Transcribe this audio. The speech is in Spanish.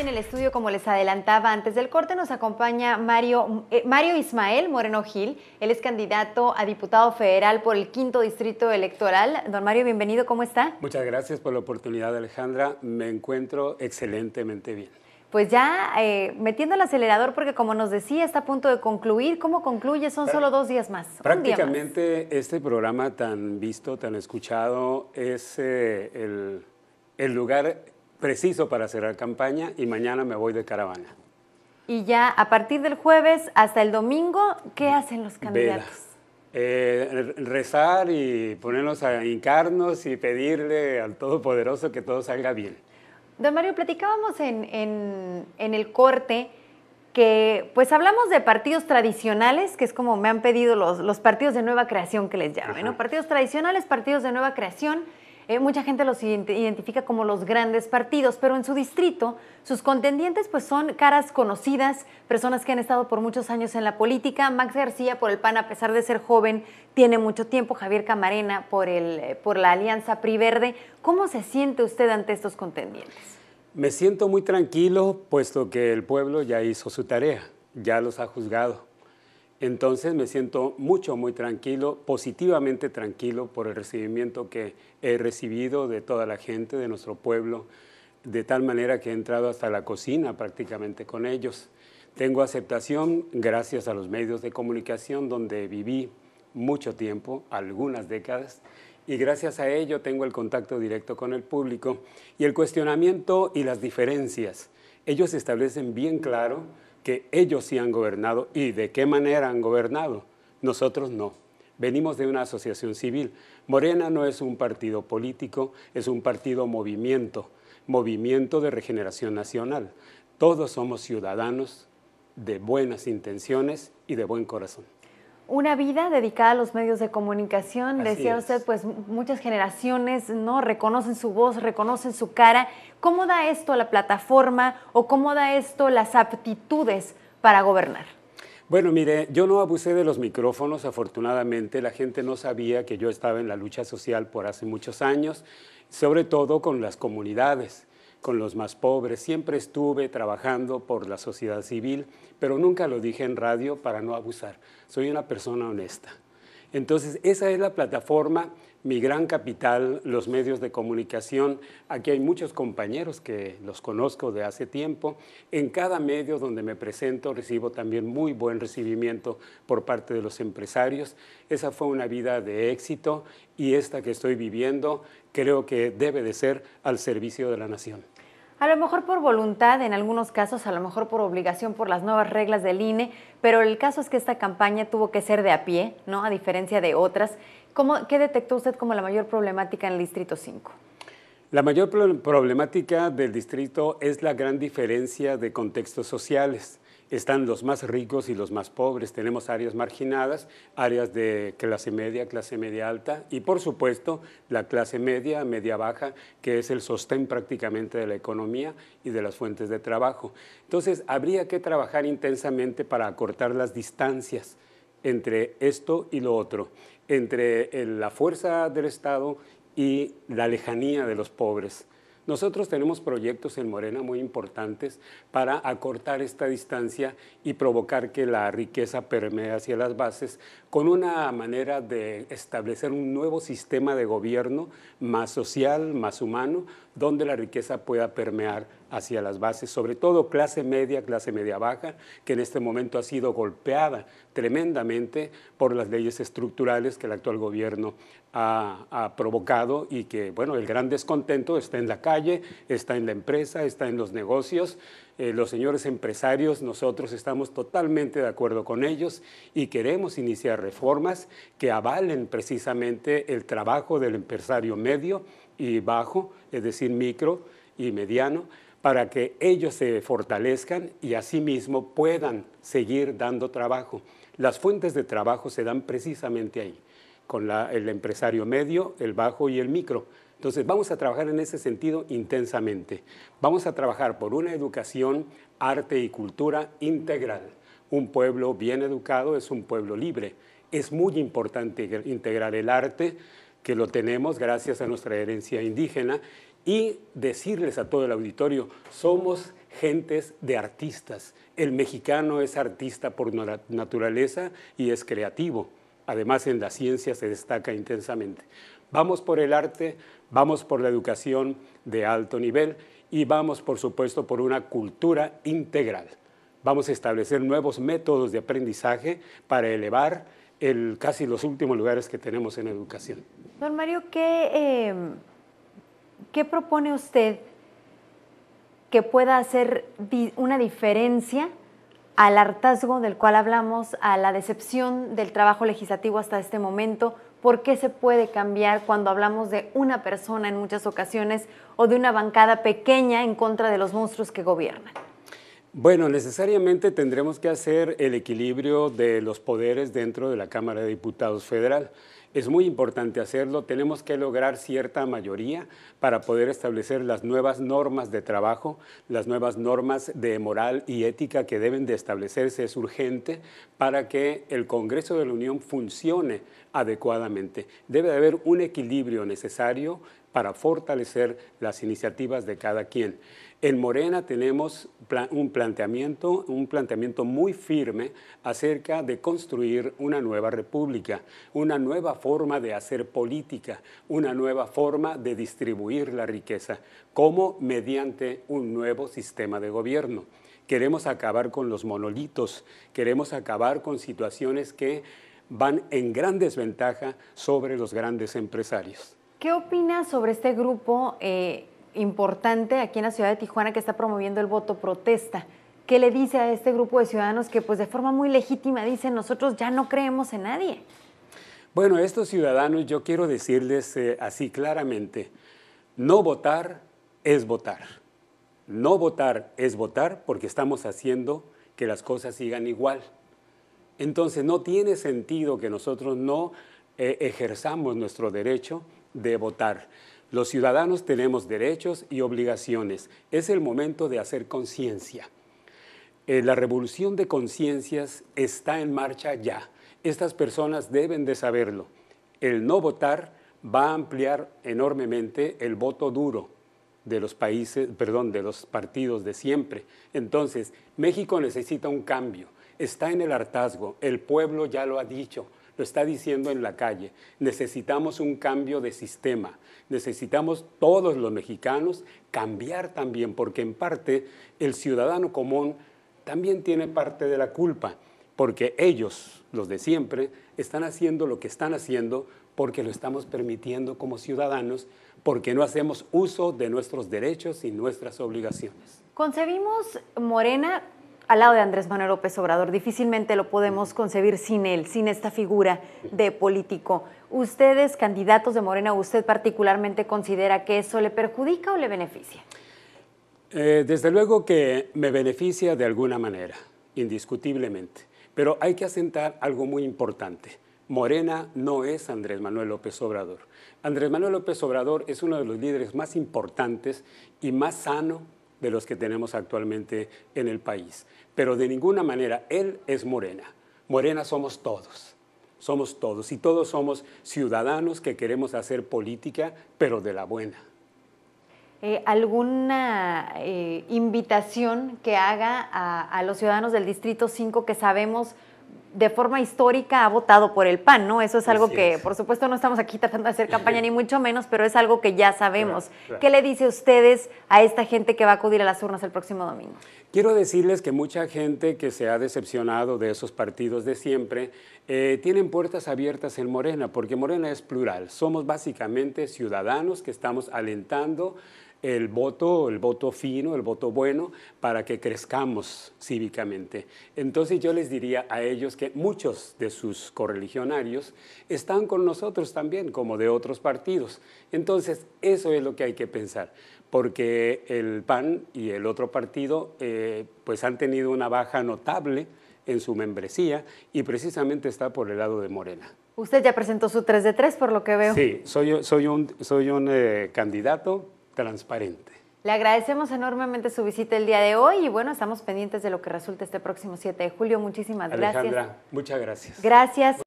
en el estudio, como les adelantaba antes del corte, nos acompaña Mario, eh, Mario Ismael Moreno Gil. Él es candidato a diputado federal por el quinto distrito electoral. Don Mario, bienvenido, ¿cómo está? Muchas gracias por la oportunidad, Alejandra. Me encuentro excelentemente bien. Pues ya eh, metiendo el acelerador, porque como nos decía, está a punto de concluir. ¿Cómo concluye? Son solo dos días más. Prácticamente este programa tan visto, tan escuchado, es eh, el, el lugar preciso para cerrar campaña y mañana me voy de caravana. Y ya a partir del jueves hasta el domingo, ¿qué hacen los candidatos? Eh, rezar y ponernos a hincarnos y pedirle al Todopoderoso que todo salga bien. Don Mario, platicábamos en, el corte que pues hablamos de partidos tradicionales, que es como me han pedido los, los partidos de nueva creación que les llamen, ¿no? Partidos tradicionales, partidos de nueva creación. Eh, mucha gente los identifica como los grandes partidos, pero en su distrito sus contendientes pues son caras conocidas, personas que han estado por muchos años en la política. Max García por el PAN, a pesar de ser joven, tiene mucho tiempo. Javier Camarena por, el, por la Alianza Priverde. ¿Cómo se siente usted ante estos contendientes? Me siento muy tranquilo, puesto que el pueblo ya hizo su tarea, ya los ha juzgado. Entonces me siento mucho, muy tranquilo, positivamente tranquilo por el recibimiento que he recibido de toda la gente, de nuestro pueblo, de tal manera que he entrado hasta la cocina prácticamente con ellos. Tengo aceptación gracias a los medios de comunicación donde viví mucho tiempo, algunas décadas, y gracias a ello tengo el contacto directo con el público y el cuestionamiento y las diferencias. Ellos establecen bien claro que ellos sí han gobernado y de qué manera han gobernado. Nosotros no. Venimos de una asociación civil. Morena no es un partido político, es un partido movimiento, movimiento de regeneración nacional. Todos somos ciudadanos de buenas intenciones y de buen corazón una vida dedicada a los medios de comunicación. Decía usted, pues muchas generaciones no reconocen su voz, reconocen su cara. ¿Cómo da esto la plataforma o cómo da esto las aptitudes para gobernar? Bueno, mire, yo no abusé de los micrófonos, afortunadamente la gente no sabía que yo estaba en la lucha social por hace muchos años, sobre todo con las comunidades con los más pobres. Siempre estuve trabajando por la sociedad civil, pero nunca lo dije en radio para no abusar. Soy una persona honesta. Entonces, esa es la plataforma mi gran capital, los medios de comunicación. Aquí hay muchos compañeros que los conozco de hace tiempo. En cada medio donde me presento recibo también muy buen recibimiento por parte de los empresarios. Esa fue una vida de éxito y esta que estoy viviendo creo que debe de ser al servicio de la nación. A lo mejor por voluntad, en algunos casos, a lo mejor por obligación por las nuevas reglas del INE, pero el caso es que esta campaña tuvo que ser de a pie, ¿no? A diferencia de otras. ¿Cómo, ¿Qué detectó usted como la mayor problemática en el Distrito 5? La mayor problemática del distrito es la gran diferencia de contextos sociales están los más ricos y los más pobres. Tenemos áreas marginadas, áreas de clase media, clase media alta y por supuesto la clase media, media baja, que es el sostén prácticamente de la economía y de las fuentes de trabajo. Entonces, habría que trabajar intensamente para acortar las distancias entre esto y lo otro, entre la fuerza del Estado y la lejanía de los pobres. Nosotros tenemos proyectos en Morena muy importantes para acortar esta distancia y provocar que la riqueza permee hacia las bases con una manera de establecer un nuevo sistema de gobierno más social, más humano, donde la riqueza pueda permear hacia las bases, sobre todo clase media, clase media baja, que en este momento ha sido golpeada tremendamente por las leyes estructurales que el actual gobierno ha, provocado y que, bueno, el gran descontento está en la calle, está en la empresa, está en los negocios. Eh, los señores empresarios, nosotros estamos totalmente de acuerdo con ellos y queremos iniciar reformas que avalen precisamente el trabajo del empresario medio y bajo, es decir, micro y mediano, para que ellos se fortalezcan y asimismo puedan seguir dando trabajo. Las fuentes de trabajo se dan precisamente ahí, con el empresario medio, el bajo y el micro. Entonces vamos a trabajar en ese sentido intensamente. Vamos a trabajar por una educación, arte y cultura integral. Un pueblo bien educado es un pueblo libre. Es muy importante integrar el arte, que lo tenemos gracias a nuestra herencia indígena, y decirles a todo el auditorio, somos gentes de artistas. El mexicano es artista por naturaleza y es creativo. Además, en la ciencia se destaca intensamente. Vamos por el arte, vamos por la educación de alto nivel y vamos, por supuesto, por una cultura integral. Vamos a establecer nuevos métodos de aprendizaje para elevar casi los últimos lugares que tenemos en educación. Don Mario, ¿qué, eh, ¿qué propone usted que pueda hacer una diferencia al hartazgo del cual hablamos, a la decepción del trabajo legislativo hasta este momento? ¿Por qué se puede cambiar cuando hablamos de una persona en muchas ocasiones o de una bancada pequeña en contra de los monstruos que gobiernan? Bueno, necesariamente tendremos que hacer el equilibrio de los poderes dentro de la Cámara de Diputados Federal. Es muy importante hacerlo. Tenemos que lograr cierta mayoría para poder establecer las nuevas normas de trabajo, las nuevas normas de moral y ética que deben de establecerse. Es urgente para que el Congreso de la Unión funcione adecuadamente. Debe haber un equilibrio necesario para fortalecer las iniciativas de cada quien. En Morena tenemos un planteamiento, un planteamiento muy firme acerca de construir una nueva república, una nueva forma de hacer política, una nueva forma de distribuir la riqueza, como mediante un nuevo sistema de gobierno. Queremos acabar con los monolitos, queremos acabar con situaciones que van en gran desventaja sobre los grandes empresarios. ¿Qué opina sobre este grupo eh, importante aquí en la ciudad de Tijuana que está promoviendo el voto protesta? ¿Qué le dice a este grupo de ciudadanos que pues de forma muy legítima dicen nosotros ya no creemos en nadie? Bueno, estos ciudadanos yo quiero decirles eh, así claramente, no votar es votar. No votar es votar porque estamos haciendo que las cosas sigan igual. Entonces no tiene sentido que nosotros no eh, ejerzamos nuestro derecho de votar. Los ciudadanos tenemos derechos y obligaciones. Es el momento de hacer conciencia. Eh, la revolución de conciencias está en marcha ya. Estas personas deben de saberlo. El no votar va a ampliar enormemente el voto duro de los países, perdón, de los partidos de siempre. Entonces, México necesita un cambio. Está en el hartazgo. El pueblo ya lo ha dicho lo está diciendo en la calle. Necesitamos un cambio de sistema. Necesitamos todos los mexicanos cambiar también, porque en parte el ciudadano común también tiene parte de la culpa porque ellos, los de siempre, están haciendo lo que están haciendo porque lo estamos permitiendo como ciudadanos, porque no hacemos uso de nuestros derechos y nuestras obligaciones. Concebimos Morena al lado de Andrés Manuel López Obrador. Difícilmente lo podemos concebir sin él, sin esta figura de político. ¿Ustedes, candidatos de Morena, usted particularmente considera que eso le perjudica o le beneficia? Eh, desde luego que me beneficia de alguna manera, indiscutiblemente. Pero hay que asentar algo muy importante. Morena no es Andrés Manuel López Obrador. Andrés Manuel López Obrador es uno de los líderes más importantes y más sano de los que tenemos actualmente en el país. Pero de ninguna manera él es Morena. Morena somos todos. Somos todos y todos somos ciudadanos que queremos hacer política, pero de la buena. Eh, alguna eh, invitación que haga a, los ciudadanos del Distrito 5 que sabemos de forma histórica ha votado por el PAN, ¿no? Eso es algo que, por supuesto, no estamos aquí tratando de hacer campaña ni mucho menos, pero es algo que ya sabemos. ¿Qué le dice ustedes a esta gente que va a acudir a las urnas el próximo domingo? Quiero decirles que mucha gente que se ha decepcionado de esos partidos de siempre eh, tienen puertas abiertas en Morena, porque Morena es plural. Somos básicamente ciudadanos que estamos alentando el voto, el voto fino, el voto bueno, para que crezcamos cívicamente. Entonces yo les diría a ellos que muchos de sus correligionarios están con nosotros también, como de otros partidos. Entonces eso es lo que hay que pensar, porque el PAN y el otro partido eh, pues han tenido una baja notable en su membresía y precisamente está por el lado de Morena. Usted ya presentó su 3 de 3, por lo que veo. Sí, soy, soy un, soy un eh, candidato transparente. Le agradecemos enormemente su visita el día de hoy y bueno, estamos pendientes de lo que resulte este próximo 7 de julio. Muchísimas gracias. Alejandra, muchas gracias. Gracias.